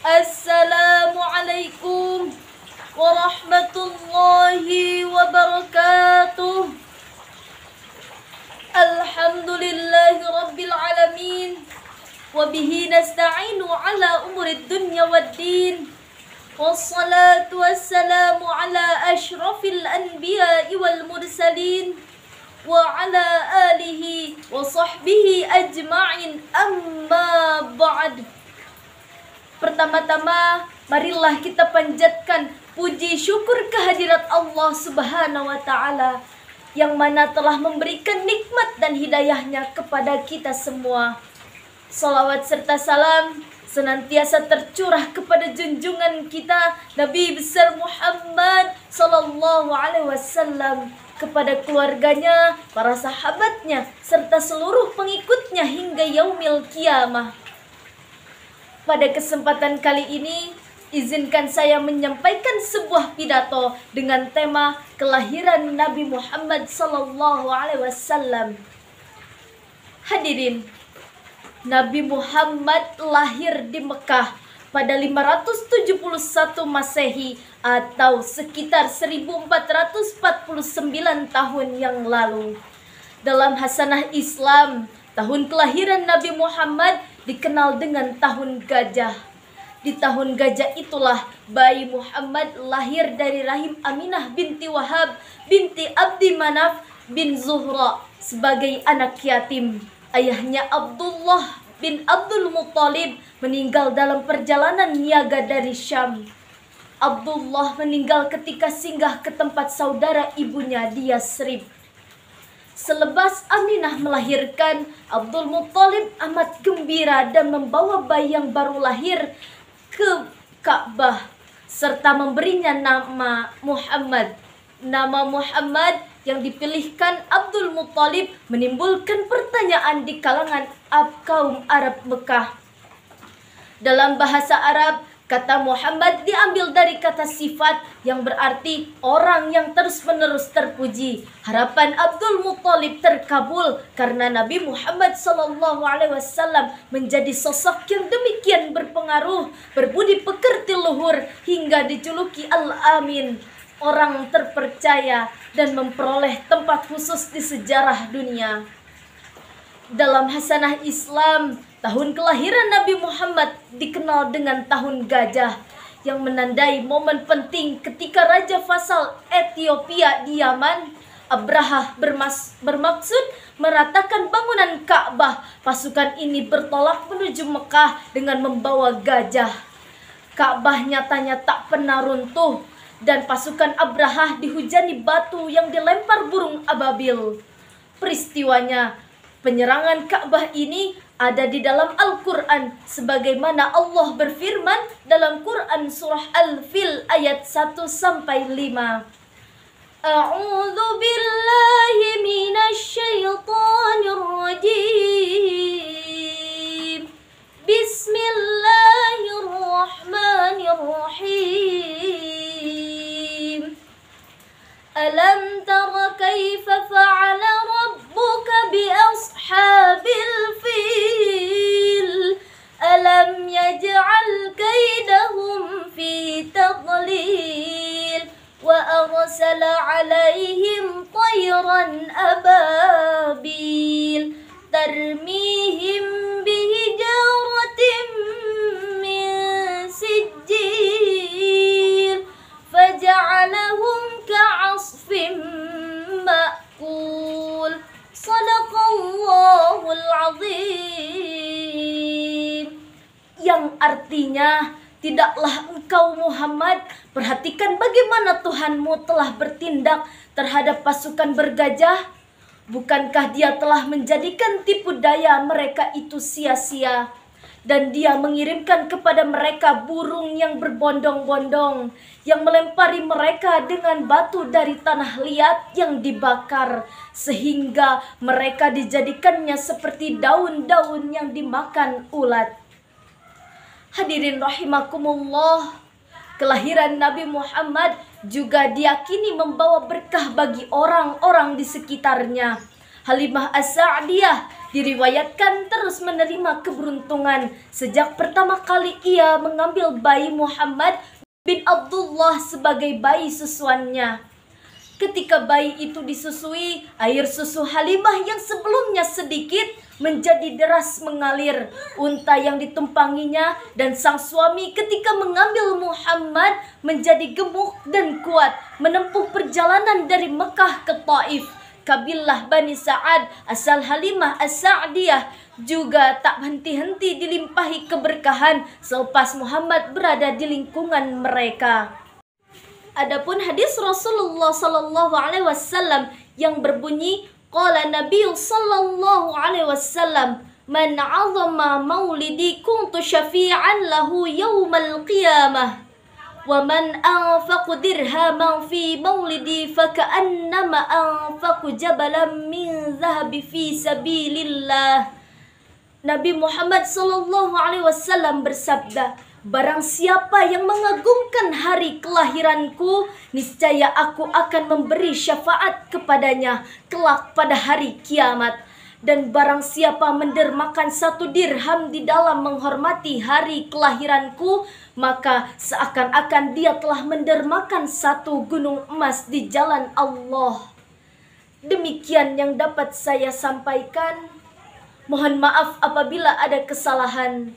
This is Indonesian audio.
السلام عليكم ورحمة الله وبركاته الحمد لله رب العالمين وبه نستعين على أمور الدنيا والدين والصلاة والسلام على أشرف الأنبياء والمرسلين وعلى آله وصحبه أجمعين أما بعد Pertama-tama marilah kita panjatkan puji syukur kehadirat Allah Subhanahu wa taala yang mana telah memberikan nikmat dan hidayahnya kepada kita semua. Salawat serta salam senantiasa tercurah kepada junjungan kita Nabi besar Muhammad sallallahu alaihi wasallam kepada keluarganya, para sahabatnya serta seluruh pengikutnya hingga yaumil kiamah. Pada kesempatan kali ini, izinkan saya menyampaikan sebuah pidato dengan tema kelahiran Nabi Muhammad sallallahu alaihi wasallam. Hadirin, Nabi Muhammad lahir di Mekah pada 571 Masehi atau sekitar 1449 tahun yang lalu. Dalam Hasanah Islam, tahun kelahiran Nabi Muhammad dikenal dengan tahun gajah. Di tahun gajah itulah bayi Muhammad lahir dari rahim Aminah binti Wahab binti Abdi Manaf bin Zuhra sebagai anak yatim. Ayahnya Abdullah bin Abdul Muthalib meninggal dalam perjalanan niaga dari Syam. Abdullah meninggal ketika singgah ke tempat saudara ibunya dia Yasrib. selepas Aminah melahirkan, Abdul Muttalib amat gembira dan membawa bayi yang baru lahir ke Ka'bah serta memberinya nama Muhammad. Nama Muhammad yang dipilihkan Abdul Muttalib menimbulkan pertanyaan di kalangan kaum Arab Mekah. Dalam bahasa Arab, Kata Muhammad diambil dari kata sifat yang berarti orang yang terus-menerus terpuji. Harapan Abdul Muthalib terkabul karena Nabi Muhammad Shallallahu Alaihi Wasallam menjadi sosok yang demikian berpengaruh, berbudi pekerti luhur hingga dijuluki Al-Amin, orang terpercaya dan memperoleh tempat khusus di sejarah dunia. Dalam hasanah Islam, Tahun kelahiran Nabi Muhammad dikenal dengan tahun gajah yang menandai momen penting ketika Raja Fasal Ethiopia di Yaman Abraha bermas bermaksud meratakan bangunan Ka'bah. Pasukan ini bertolak menuju Mekah dengan membawa gajah. Ka'bah nyatanya tak pernah runtuh dan pasukan Abraha dihujani batu yang dilempar burung ababil. Peristiwanya penyerangan Ka'bah ini ada di dalam Al-Quran sebagaimana Allah berfirman dalam Quran surah Al-Fil ayat 1 sampai 5 A'udhu billahi minasy shaytanir rajim Bismillahirrahmanirrahim Alam أرسل عليهم طيرا أبابيل ترميهم بحجارة من سجيل فجعلهم كعصف مأكول صدق الله العظيم yang artinya Tidaklah engkau Muhammad Perhatikan bagaimana Tuhanmu telah bertindak terhadap pasukan bergajah Bukankah dia telah menjadikan tipu daya mereka itu sia-sia dan dia mengirimkan kepada mereka burung yang berbondong-bondong yang melempari mereka dengan batu dari tanah liat yang dibakar sehingga mereka dijadikannya seperti daun-daun yang dimakan ulat Hadirin rahimakumullah, kelahiran Nabi Muhammad juga diyakini membawa berkah bagi orang-orang di sekitarnya. Halimah As-Sa'diyah diriwayatkan terus menerima keberuntungan sejak pertama kali ia mengambil bayi Muhammad bin Abdullah sebagai bayi susuannya ketika bayi itu disusui, air susu Halimah yang sebelumnya sedikit menjadi deras mengalir. Unta yang ditumpanginya dan sang suami ketika mengambil Muhammad menjadi gemuk dan kuat, menempuh perjalanan dari Mekah ke Taif. Kabilah Bani Sa'ad asal Halimah As-Sa'diyah juga tak henti-henti dilimpahi keberkahan selepas Muhammad berada di lingkungan mereka. Adapun hadis Rasulullah Sallallahu Alaihi Wasallam yang berbunyi Qala Nabi Sallallahu Alaihi Wasallam Man azama maulidi kuntu syafi'an lahu yawmal qiyamah Wa man anfaqu dirhaman fi maulidi faka'annama anfaqu jabalan min zahabi fi sabilillah Nabi Muhammad Sallallahu Alaihi Wasallam bersabda Barang siapa yang mengagungkan hari kelahiranku, niscaya aku akan memberi syafaat kepadanya kelak pada hari kiamat. Dan barang siapa mendermakan satu dirham di dalam menghormati hari kelahiranku, maka seakan-akan dia telah mendermakan satu gunung emas di jalan Allah. Demikian yang dapat saya sampaikan. Mohon maaf apabila ada kesalahan.